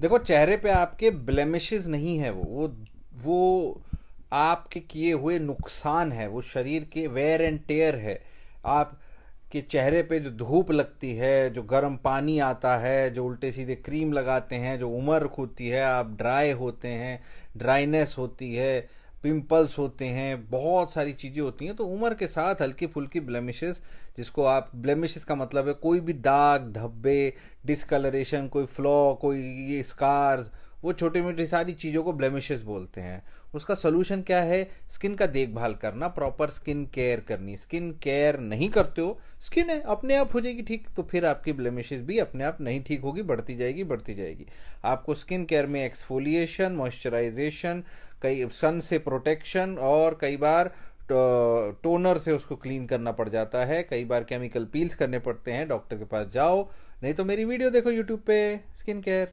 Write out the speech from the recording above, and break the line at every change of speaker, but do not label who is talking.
देखो चेहरे पे आपके ब्लेमिशेस नहीं है वो वो वो आपके किए हुए नुकसान है वो शरीर के वेयर एंड टेयर है आप के चेहरे पे जो धूप लगती है जो गर्म पानी आता है जो उल्टे सीधे क्रीम लगाते हैं जो उम्र होती है आप ड्राई होते हैं ड्राइनेस होती है पिंपल्स होते हैं बहुत सारी चीज़ें होती हैं तो उम्र के साथ हल्की फुल्की ब्लेमिशेस जिसको आप ब्लेमिशेस का मतलब है कोई भी दाग धब्बे डिसकलरेशन कोई फ्लॉ कोई ये स्कार्स वो छोटी मोटी सारी चीज़ों को ब्लेमिशेस बोलते हैं उसका सोल्यूशन क्या है स्किन का देखभाल करना प्रॉपर स्किन केयर करनी स्किन केयर नहीं करते हो स्किन है अपने आप हो जाएगी ठीक तो फिर आपकी ब्लेमिशेस भी अपने आप नहीं ठीक होगी बढ़ती जाएगी बढ़ती जाएगी आपको स्किन केयर में एक्सफोलिएशन मॉइस्चराइजेशन कई सन से प्रोटेक्शन और कई बार टोनर से उसको क्लीन करना पड़ जाता है कई बार केमिकल पील्स करने पड़ते हैं डॉक्टर के पास जाओ नहीं तो मेरी वीडियो देखो यूट्यूब पे स्किन केयर